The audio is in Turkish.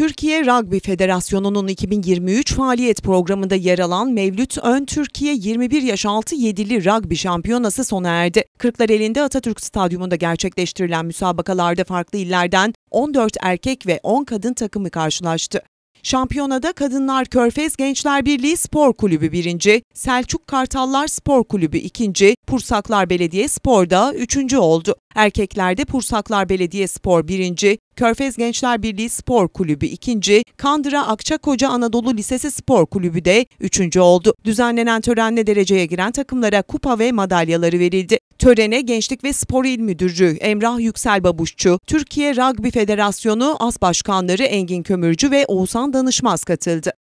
Türkiye Rugby Federasyonu'nun 2023 faaliyet programında yer alan Mevlüt Ön Türkiye 21 yaş altı 7'li rugby şampiyonası sona erdi. Kırklar elinde Atatürk Stadyumunda gerçekleştirilen müsabakalarda farklı illerden 14 erkek ve 10 kadın takımı karşılaştı. Şampiyonada Kadınlar Körfez Gençler Birliği Spor Kulübü birinci, Selçuk Kartallar Spor Kulübü ikinci, Pursaklar Belediye Spor'da üçüncü oldu. Erkeklerde Pursaklar Belediye Spor birinci, Körfez Gençler Birliği Spor Kulübü ikinci, Kandıra Akçakoca Anadolu Lisesi Spor Kulübü de üçüncü oldu. Düzenlenen törenle dereceye giren takımlara kupa ve madalyaları verildi. Törene Gençlik ve Spor İl Müdürü Emrah Yüksel Babuşçu, Türkiye Rugby Federasyonu As Başkanları Engin Kömürcü ve Oğuzhan Danışmaz katıldı.